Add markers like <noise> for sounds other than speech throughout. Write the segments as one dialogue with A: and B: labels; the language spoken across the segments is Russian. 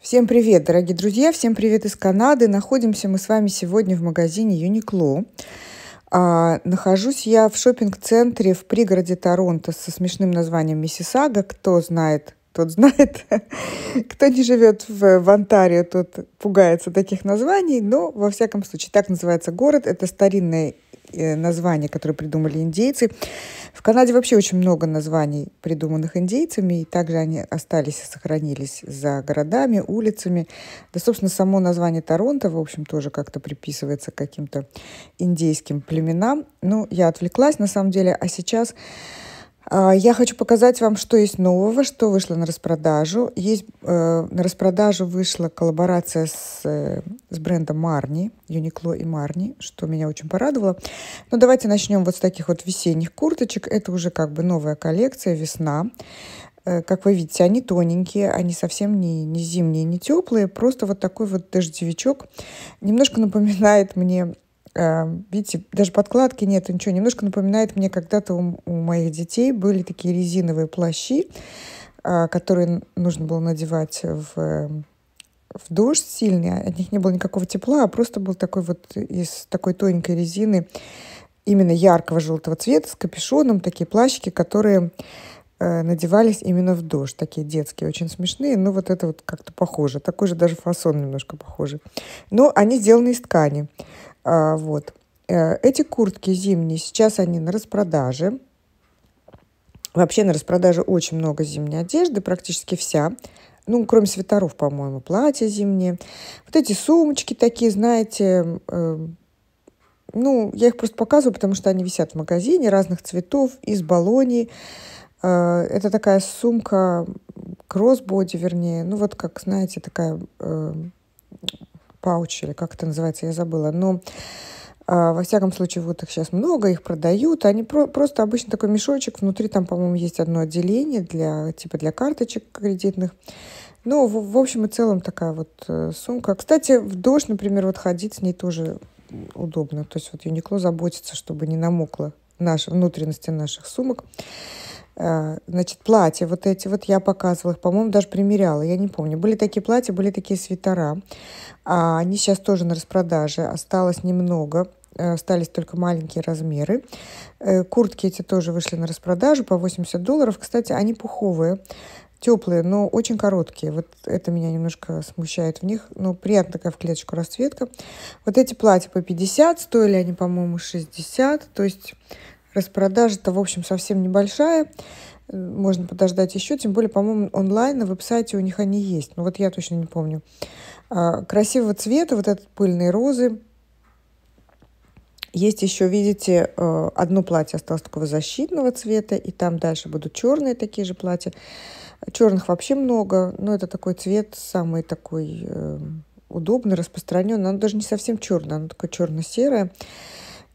A: Всем привет, дорогие друзья! Всем привет из Канады! Находимся мы с вами сегодня в магазине Uniqlo. А, нахожусь я в шопинг-центре в пригороде Торонто со смешным названием Миссисага. Кто знает, тот знает. <laughs> Кто не живет в, в Онтарио, тот пугается таких названий. Но, во всяком случае, так называется город. Это старинное Э, названия, которые придумали индейцы. В Канаде вообще очень много названий, придуманных индейцами, и также они остались и сохранились за городами, улицами. Да, собственно, само название Торонто, в общем, тоже как-то приписывается к каким-то индейским племенам. Ну, я отвлеклась, на самом деле, а сейчас а, я хочу показать вам, что есть нового, что вышло на распродажу. Есть, э, на распродажу вышла коллаборация с, э, с брендом Марни, Юникло и Марни, что меня очень порадовало. Но давайте начнем вот с таких вот весенних курточек. Это уже как бы новая коллекция, весна. Э, как вы видите, они тоненькие, они совсем не, не зимние, не теплые. Просто вот такой вот дождевичок. Немножко напоминает мне Эм, видите, даже подкладки нет, ничего. Немножко напоминает мне, когда-то у, у моих детей были такие резиновые плащи, а, которые нужно было надевать в эм, в дождь сильный, от них не было никакого тепла, а просто был такой вот из такой тоненькой резины, именно яркого желтого цвета, с капюшоном, такие плащики, которые э, надевались именно в дождь, такие детские, очень смешные, но вот это вот как-то похоже, такой же даже фасон немножко похожий. Но они сделаны из ткани. А, вот. Э, эти куртки зимние, сейчас они на распродаже. Вообще на распродаже очень много зимней одежды, практически вся. Ну, кроме свитеров, по-моему, платья зимние. Вот эти сумочки такие, знаете, эм, ну, я их просто показываю, потому что они висят в магазине разных цветов, из баллоний. Э, это такая сумка кроссбоди, вернее, ну вот как, знаете, такая эм, пауч, или как это называется, я забыла. Но а, во всяком случае, вот их сейчас много, их продают. Они про просто обычно такой мешочек. Внутри там, по-моему, есть одно отделение для типа для карточек кредитных. Ну, в, в общем и целом такая вот э, сумка. Кстати, в дождь, например, вот ходить с ней тоже удобно. То есть вот Юникло заботится, чтобы не намокла наши внутренности наших сумок. Э, значит, платья вот эти, вот я показывала их, по-моему, даже примеряла, я не помню. Были такие платья, были такие свитера, а они сейчас тоже на распродаже, осталось немного, э, остались только маленькие размеры. Э, куртки эти тоже вышли на распродажу по 80 долларов. Кстати, они пуховые, теплые, но очень короткие. Вот это меня немножко смущает в них. Но ну, приятная такая в клеточку расцветка. Вот эти платья по 50, стоили они, по-моему, 60. То есть Распродажа-то, в общем, совсем небольшая. Можно подождать еще. Тем более, по-моему, онлайн на веб-сайте у них они есть. Но ну, вот я точно не помню. А, красивого цвета, вот этот пыльные розы. Есть еще, видите, э, одно платье осталось такого защитного цвета, и там дальше будут черные такие же платья. Черных вообще много, но это такой цвет самый такой э, удобный, распространенный. Оно даже не совсем черное, оно такое черно-серое.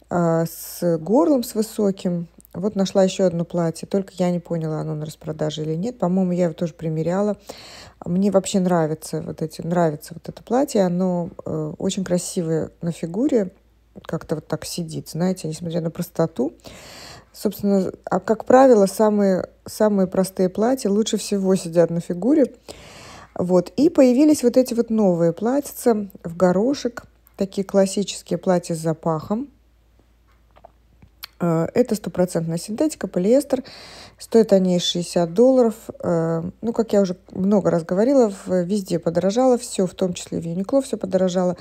A: А, с горлом, с высоким. Вот нашла еще одно платье, только я не поняла, оно на распродаже или нет. По-моему, я его тоже примеряла. Мне вообще нравится вот эти, нравится вот это платье. Оно э, очень красивое на фигуре, как-то вот так сидит, знаете, несмотря на простоту. Собственно, а как правило, самые, самые простые платья лучше всего сидят на фигуре. Вот. И появились вот эти вот новые платьица в горошек, такие классические платья с запахом. Э, это стопроцентная синтетика, полиэстер. Стоят они 60 долларов. Э, ну, как я уже много раз говорила, везде подорожало все, в том числе в Юникло все подорожало.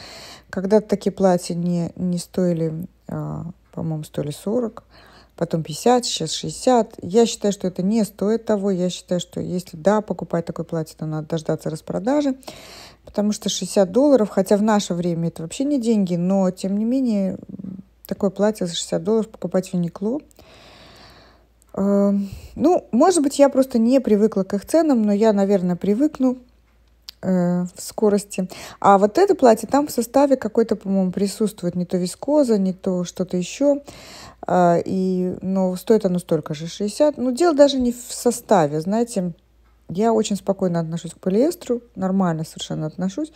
A: Когда-то такие платья не, не стоили, э, по-моему, стоили 40, потом 50, сейчас 60. Я считаю, что это не стоит того. Я считаю, что если, да, покупать такое платье, то надо дождаться распродажи. Потому что 60 долларов, хотя в наше время это вообще не деньги, но тем не менее такое платье за 60 долларов покупать в Юникло. Э, ну, может быть, я просто не привыкла к их ценам, но я, наверное, привыкну э, в скорости. А вот это платье, там в составе какой-то, по-моему, присутствует не то вискоза, не то что-то еще. А, и, но ну, стоит оно столько же, 60. Но ну, дело даже не в составе, знаете. Я очень спокойно отношусь к полиэстру, нормально совершенно отношусь.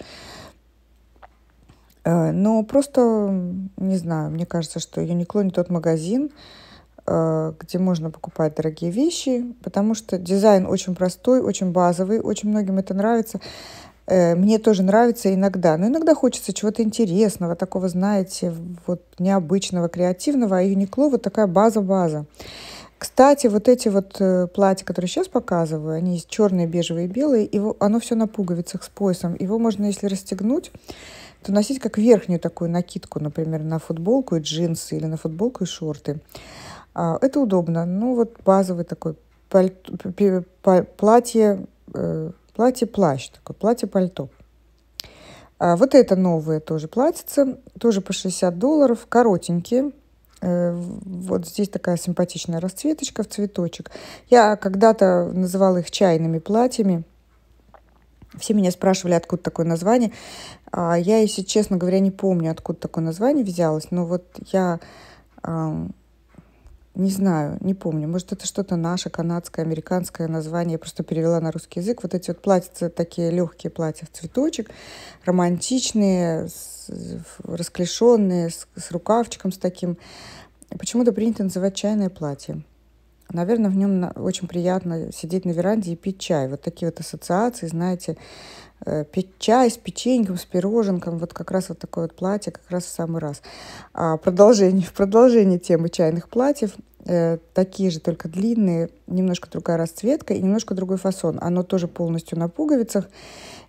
A: Э, но просто, не знаю, мне кажется, что Юникло не тот магазин, э, где можно покупать дорогие вещи, потому что дизайн очень простой, очень базовый, очень многим это нравится. Э, мне тоже нравится иногда, но иногда хочется чего-то интересного, такого, знаете, вот необычного, креативного, а Юникло вот такая база-база. Кстати, вот эти вот платья, которые сейчас показываю, они есть черные, бежевые и белые, его, оно все на пуговицах с поясом. Его можно, если расстегнуть, то носить как верхнюю такую накидку, например, на футболку и джинсы или на футболку и шорты. А, это удобно. Ну, вот базовый такой платье, э, платье-плащ, такой платье-пальто. А вот это новое тоже платьица, тоже по 60 долларов, коротенькие. Э, вот здесь такая симпатичная расцветочка в цветочек. Я когда-то называла их чайными платьями. Все меня спрашивали, откуда такое название. А Я, если честно говоря, не помню, откуда такое название взялось, но вот я не знаю, не помню. Может, это что-то наше, канадское, американское название. Я просто перевела на русский язык. Вот эти вот платья такие легкие платья в цветочек, романтичные, с, расклешенные, с, с рукавчиком, с таким. Почему-то принято называть чайное платье. Наверное, в нем очень приятно сидеть на веранде и пить чай. Вот такие вот ассоциации, знаете, э, пить чай с печеньком, с пироженком, вот как раз вот такое вот платье, как раз в самый раз. А продолжение, <laughs> в продолжение темы чайных платьев, э, такие же, только длинные, немножко другая расцветка и немножко другой фасон. Оно тоже полностью на пуговицах.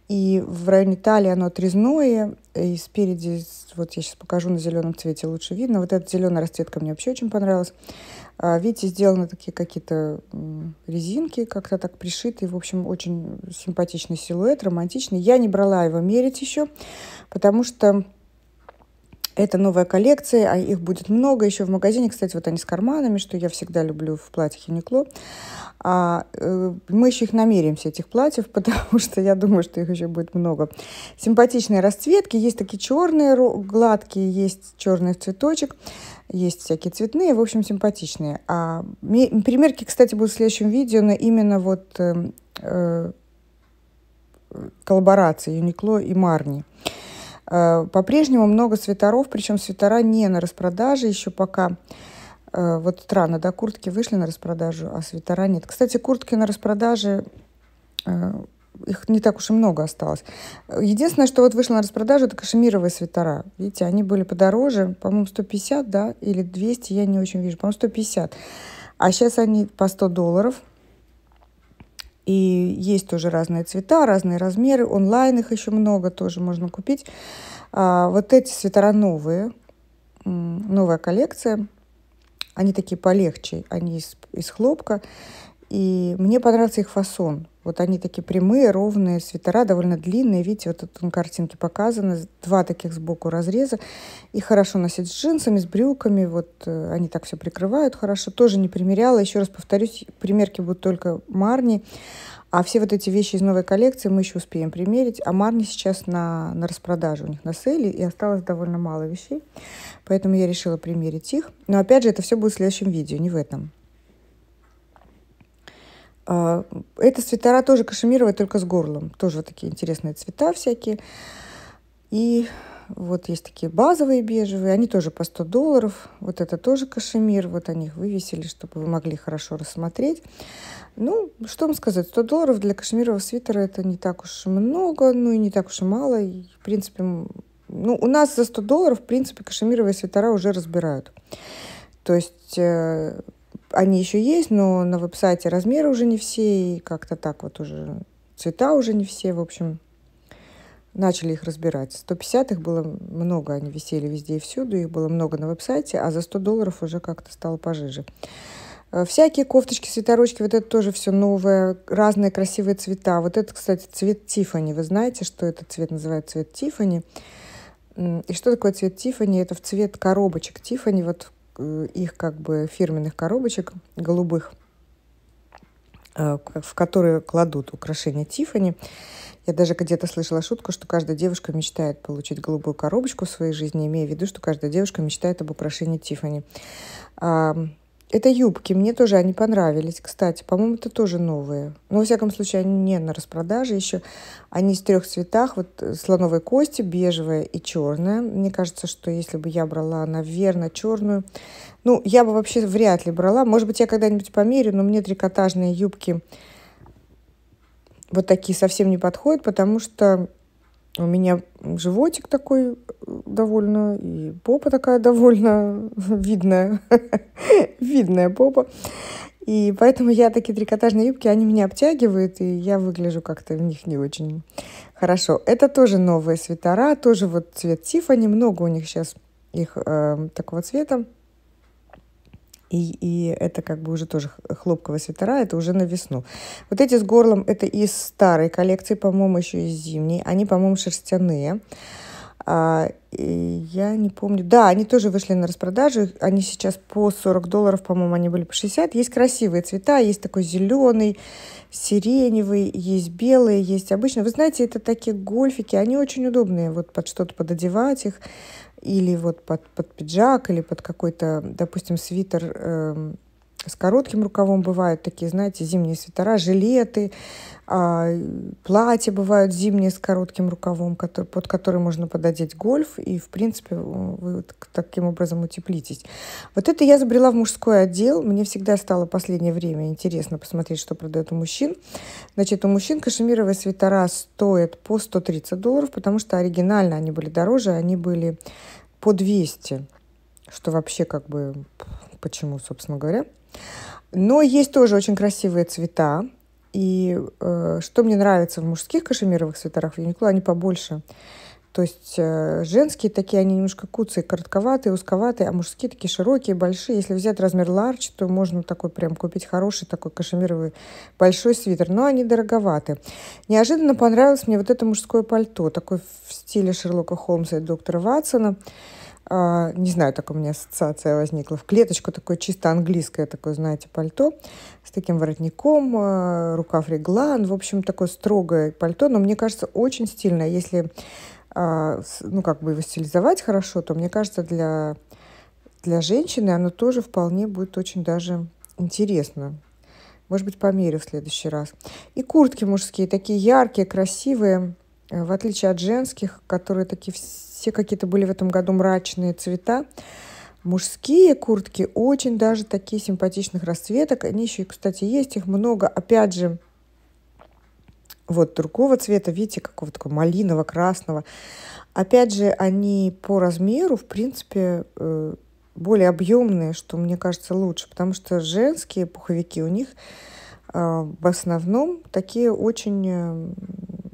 A: И в районе талии оно отрезное, и спереди, вот я сейчас покажу на зеленом цвете, лучше видно. Вот эта зеленая расцветка мне вообще очень понравилась. А, Видите, сделаны такие какие-то резинки, как-то так пришитые. В общем, очень симпатичный силуэт, романтичный. Я не брала его мерить еще, потому что это новая коллекция, а их будет много еще в магазине. Кстати, вот они с карманами, что я всегда люблю в платьях Юникло. А, э, мы еще их намеримся, этих платьев, <laughs> потому что я думаю, что их еще будет много. Симпатичные расцветки. Есть такие черные, гладкие, есть черный цветочек. Есть всякие цветные, в общем, симпатичные. А, примерки, кстати, будут в следующем видео, но именно вот э, э, коллаборации Юникло и Марни. Э, по-прежнему много свитеров, причем свитера не на распродаже еще пока. Э, вот странно, да, куртки вышли на распродажу, а свитера нет. Кстати, куртки на распродаже э, их не так уж и много осталось. Единственное, что вот вышло на распродажу, это кашемировые свитера. Видите, они были подороже, по-моему, 150, да, или 200, я не очень вижу, по-моему, 150. А сейчас они по 100 долларов. И есть тоже разные цвета, разные размеры. Онлайн их еще много тоже можно купить. А вот эти свитера новые, новая коллекция. Они такие полегче, они из, из хлопка. И мне понравился их фасон. Вот они такие прямые, ровные свитера, довольно длинные. Видите, вот тут на картинке показаны Два таких сбоку разреза. И хорошо носить с джинсами, с брюками. Вот э, они так все прикрывают хорошо. Тоже не примеряла. Еще раз повторюсь, примерки будут только Марни. А все вот эти вещи из новой коллекции мы еще успеем примерить. А Марни сейчас на, на распродаже у них на сейле, и осталось довольно мало вещей. Поэтому я решила примерить их. Но опять же, это все будет в следующем видео, не в этом. А, это свитера тоже кашемировые, только с горлом. Тоже вот такие интересные цвета всякие. И вот есть такие базовые бежевые, они тоже по 100 долларов. Вот это тоже кашемир, вот они их вывесили, чтобы вы могли хорошо рассмотреть. Ну, что вам сказать, 100 долларов для кашемирового свитера это не так уж много, ну и не так уж и мало. И, в принципе, ну, у нас за 100 долларов, в принципе, кашемировые свитера уже разбирают. То есть э, они еще есть, но на веб-сайте размеры уже не все, и как-то так вот уже цвета уже не все, в общем, начали их разбирать. 150 их было много, они висели везде и всюду, их было много на веб-сайте, а за 100 долларов уже как-то стало пожиже. Э, всякие кофточки, свитерочки, вот это тоже все новое, разные красивые цвета. Вот это, кстати, цвет Тифани. Вы знаете, что этот цвет называют цвет Тифани? И что такое цвет Тифани? Это в цвет коробочек Тифани. Вот Э, их как бы фирменных коробочек голубых, э, в которые кладут украшения Тифани. Я даже где-то слышала шутку, что каждая девушка мечтает получить голубую коробочку в своей жизни, имея в виду, что каждая девушка мечтает об украшении Тифани. Это юбки, мне тоже они понравились, кстати. По-моему, это тоже новые. Но, во всяком случае, они не на распродаже еще. Они в трех цветах, вот э, слоновой кости, бежевая и черная. Мне кажется, что если бы я брала, наверное, черную, ну, я бы вообще вряд ли брала. Может быть, я когда-нибудь померю, но мне трикотажные юбки вот такие совсем не подходят, потому что у меня животик такой э, довольно, и попа такая <laughs> довольно видная, <laughs> видная попа. И поэтому я такие трикотажные юбки, они меня обтягивают, и я выгляжу как-то в них не очень хорошо. Это тоже новые свитера, тоже вот цвет Тифани, много у них сейчас их э, такого цвета. И, и это как бы уже тоже хлопковые свитера, это уже на весну. Вот эти с горлом, это из старой коллекции, по-моему, еще из зимней. Они, по-моему, шерстяные. А, я не помню. Да, они тоже вышли на распродажу. Они сейчас по 40 долларов, по-моему, они были по 60. Есть красивые цвета, есть такой зеленый, сиреневый, есть белые, есть обычные. Вы знаете, это такие гольфики, они очень удобные. Вот под что-то пододевать их или вот под, под пиджак, или под какой-то, допустим, свитер эм, с коротким рукавом бывают такие, знаете, зимние свитера, жилеты, а, платья бывают зимние с коротким рукавом, под который можно пододеть гольф, и, в принципе, э, вы таким образом утеплитесь. Вот это я забрела в мужской отдел. Мне всегда стало последнее время интересно посмотреть, что продает у мужчин. Значит, у мужчин кашемировые свитера стоят по 130 долларов, потому что оригинально они были дороже, они были по 200 что вообще как бы почему, собственно говоря. Но есть тоже очень красивые цвета. И э, что мне нравится в мужских кашемировых свитерах в Юникло, они побольше. То есть э, женские такие, они немножко куцые, коротковатые, узковатые, а мужские такие широкие, большие. Если взять размер ларч, то можно такой прям купить хороший такой кашемировый большой свитер. Но они дороговаты. Неожиданно понравилось мне вот это мужское пальто, такое в стиле Шерлока Холмса и доктора Ватсона. А, не знаю, так у меня ассоциация возникла, в клеточку такое чисто английское такое, знаете, пальто с таким воротником, а, рукав реглан, в общем, такое строгое пальто, но мне кажется, очень стильное. Если, а, ну, как бы его стилизовать хорошо, то, мне кажется, для, для женщины оно тоже вполне будет очень даже интересно. Может быть, померю в следующий раз. И куртки мужские, такие яркие, красивые. Э, в отличие от женских, которые такие все какие-то были в этом году мрачные цвета, мужские куртки очень даже такие симпатичных расцветок. Они еще, кстати, есть, их много. Опять же, вот другого цвета, видите, какого такого малиново-красного. Опять же, они по размеру, в принципе, э, более объемные, что мне кажется лучше, потому что женские пуховики у них э, в основном такие очень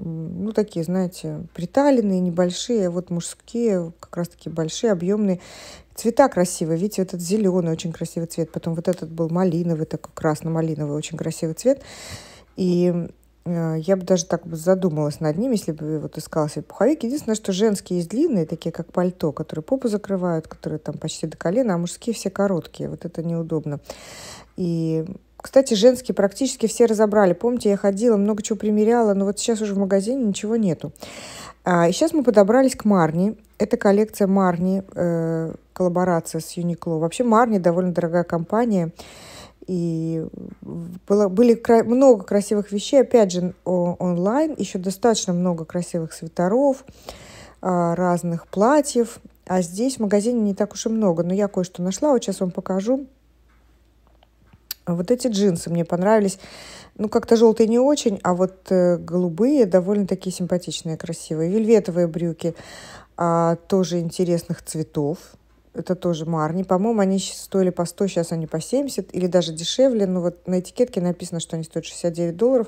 A: ну, такие, знаете, приталенные, небольшие, вот мужские, как раз таки большие, объемные. Цвета красивые, видите, этот зеленый очень красивый цвет, потом вот этот был малиновый, такой красно-малиновый, очень красивый цвет. И э, я бы даже так бы задумалась над ним, если бы вот искала себе пуховик. Единственное, что женские есть длинные, такие как пальто, которые попу закрывают, которые там почти до колена, а мужские все короткие. Вот это неудобно. И кстати, женские практически все разобрали. Помните, я ходила, много чего примеряла, но вот сейчас уже в магазине ничего нету. А, и сейчас мы подобрались к Марни. Это коллекция Марни, э, коллаборация с Юникло. Вообще Марни довольно дорогая компания. И было, были кра- много красивых вещей, опять же, о- онлайн. Еще достаточно много красивых свитеров, э, разных платьев. А здесь в магазине не так уж и много. Но я кое-что нашла, вот сейчас вам покажу. Вот эти джинсы мне понравились. Ну, как-то желтые не очень, а вот э, голубые довольно такие симпатичные, красивые. Вельветовые брюки а, тоже интересных цветов. Это тоже марни. По-моему, они стоили по 100, сейчас они по 70 или даже дешевле. Но вот на этикетке написано, что они стоят 69 долларов.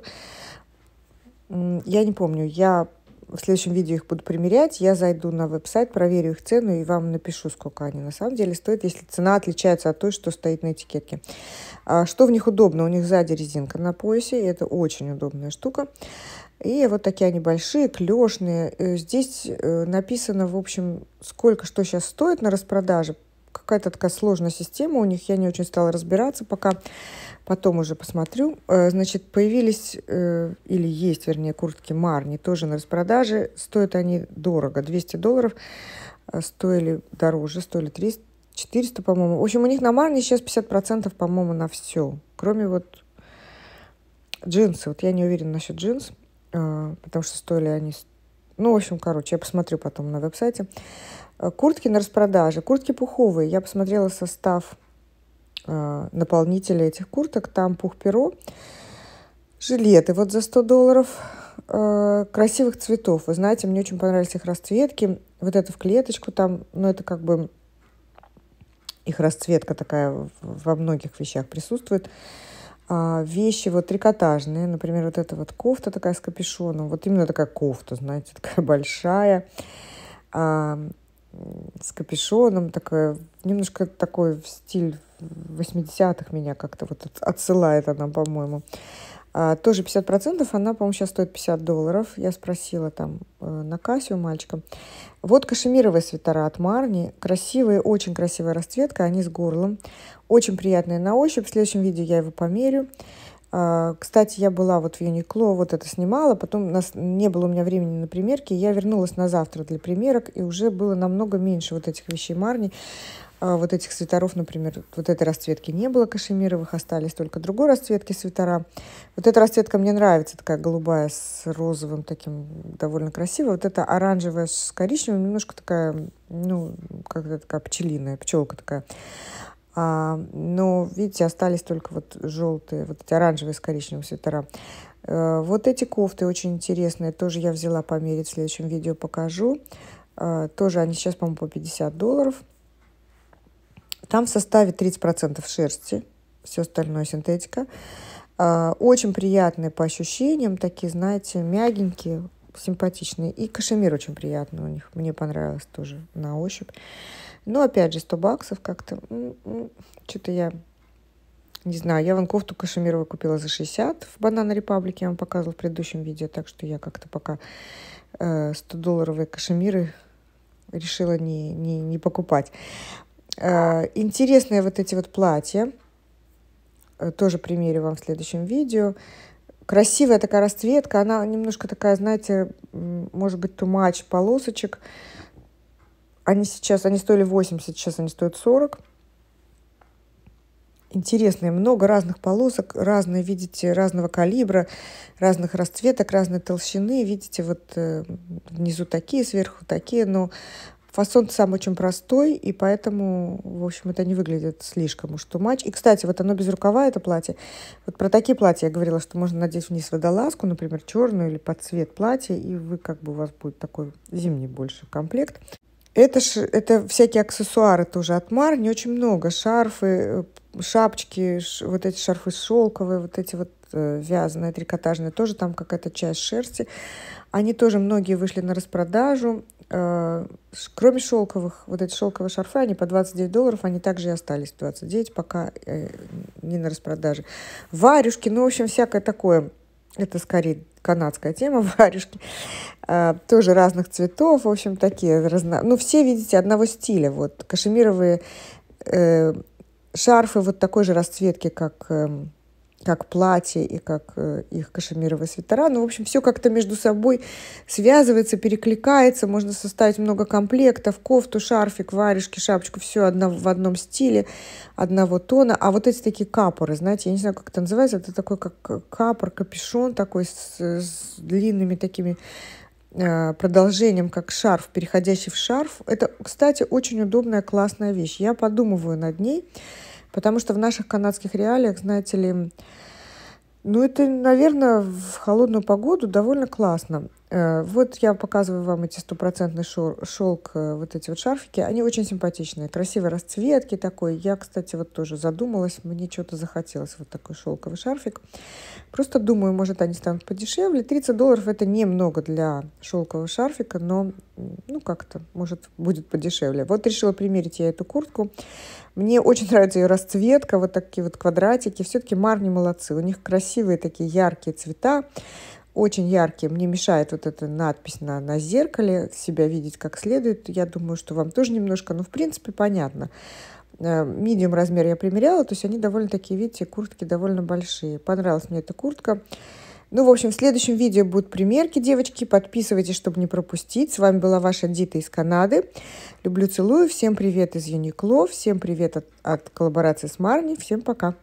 A: Я не помню, я в следующем видео их буду примерять. Я зайду на веб-сайт, проверю их цену и вам напишу, сколько они на самом деле стоят, если цена отличается от той, что стоит на этикетке. А, что в них удобно? У них сзади резинка на поясе, и это очень удобная штука. И вот такие они большие, клешные. Э, здесь э, написано, в общем, сколько что сейчас стоит на распродаже какая-то такая сложная система у них, я не очень стала разбираться пока, потом уже посмотрю. Э, значит, появились, э, или есть, вернее, куртки Марни, тоже на распродаже, стоят они дорого, 200 долларов, э, стоили дороже, стоили 300, 400, по-моему. В общем, у них на Марни сейчас 50%, по-моему, на все, кроме вот джинсы. Вот я не уверена насчет джинс, потому что стоили они ну, в общем, короче, я посмотрю потом на веб-сайте. Э, куртки на распродаже. Куртки пуховые. Я посмотрела состав э, наполнителя этих курток. Там пух-перо. Жилеты вот за 100 долларов. Э, красивых цветов. Вы знаете, мне очень понравились их расцветки. Вот это в клеточку там, ну, это как бы их расцветка такая во многих вещах присутствует. А, вещи вот трикотажные, например, вот эта вот кофта такая с капюшоном, вот именно такая кофта, знаете, <laughs> такая большая, а, с капюшоном, такая, немножко такой стиль 80-х меня как-то вот отсылает она, по-моему. А, тоже 50%, она, по-моему, сейчас стоит 50 долларов. Я спросила там э, на кассе у мальчика. Вот кашемировые свитера от Марни. Красивые, очень красивая расцветка, они с горлом. Очень приятные на ощупь. В следующем видео я его померю. А, кстати, я была вот в Юникло, вот это снимала, потом нас не было у меня времени на примерки, я вернулась на завтра для примерок, и уже было намного меньше вот этих вещей Марни. А вот этих свитеров, например, вот этой расцветки не было кашемировых, остались только другой расцветки свитера. Вот эта расцветка мне нравится, такая голубая с розовым таким, довольно красиво. Вот это оранжевая с коричневым, немножко такая, ну, как-то такая пчелиная, пчелка такая. А, но, видите, остались только вот желтые, вот эти оранжевые с коричневым свитера. А, вот эти кофты очень интересные, тоже я взяла померить, в следующем видео покажу. А, тоже они сейчас, по-моему, по 50 долларов. Там в составе 30% шерсти, все остальное синтетика. А, очень приятные по ощущениям, такие, знаете, мягенькие, симпатичные. И кашемир очень приятный у них. Мне понравилось тоже на ощупь. Но ну, опять же, 100 баксов как-то... Что-то я... Не знаю, я вон кофту кашемировую купила за 60 в Банана Репаблике. Я вам показывала в предыдущем видео. Так что я как-то пока 100-долларовые э, кашемиры решила не, не, не покупать. Э, интересные вот эти вот платья. Э, тоже примерю вам в следующем видео. Красивая такая расцветка. Она немножко такая, знаете, может быть, тумач полосочек. Они сейчас, они стоили 80, сейчас они стоят 40. Интересные, много разных полосок, разные, видите, разного калибра, разных расцветок, разной толщины. Видите, вот э, внизу такие, сверху такие, но Фасон сам очень простой, и поэтому, в общем, это не выглядит слишком уж ту матч. И, кстати, вот оно без рукава, это платье. Вот про такие платья я говорила, что можно надеть вниз водолазку, например, черную или под цвет платья, и вы как бы у вас будет такой зимний больше комплект. Это, ж, это всякие аксессуары тоже от Мар, не очень много. Шарфы, э, шапочки, ш, вот эти шарфы шелковые, вот эти вот э, вязаные, трикотажные, тоже там какая-то часть шерсти. Они тоже многие вышли на распродажу. Э, кроме шелковых, вот эти шелковые шарфы, они по 29 долларов, они также и остались 29, пока э, не на распродаже. Варюшки, ну, в общем, всякое такое. Это скорее канадская тема, <laughs> варежки. А, э, тоже разных цветов, в общем, такие. Разно... Ну, все, видите, одного стиля. Вот кашемировые э, шарфы вот такой же расцветки, как э, как платье и как э, их кашемировые свитера. Ну, в общем, все как-то между собой связывается, перекликается. Можно составить много комплектов, кофту, шарфик, варежки, шапочку. Все одно, в одном стиле, одного тона. А вот эти такие капоры, знаете, я не знаю, как это называется. Это такой как э, капор, капюшон такой с, с длинными такими э, продолжением, как шарф, переходящий в шарф. Это, кстати, очень удобная, классная вещь. Я подумываю над ней. Потому что в наших канадских реалиях, знаете ли, ну, это, наверное, в холодную погоду довольно классно. Э, вот я показываю вам эти стопроцентный шелк, э, вот эти вот шарфики. Они очень симпатичные, красивые расцветки такой. Я, кстати, вот тоже задумалась, мне что-то захотелось, вот такой шелковый шарфик. Просто думаю, может, они станут подешевле. 30 долларов – это немного для шелкового шарфика, но, ну, как-то, может, будет подешевле. Вот решила примерить я эту куртку. Мне очень нравится ее расцветка, вот такие вот квадратики. Все-таки марни молодцы. У них красивые такие яркие цвета очень яркие. Мне мешает вот эта надпись на, на зеркале, себя видеть как следует. Я думаю, что вам тоже немножко, но в принципе, понятно. Медиум э, размер я примеряла, то есть они довольно такие, видите, куртки довольно большие. Понравилась мне эта куртка. Ну, в общем, в следующем видео будут примерки, девочки. Подписывайтесь, чтобы не пропустить. С вами была ваша Дита из Канады. Люблю, целую. Всем привет из Юникло. Всем привет от, от коллаборации с Марни. Всем пока.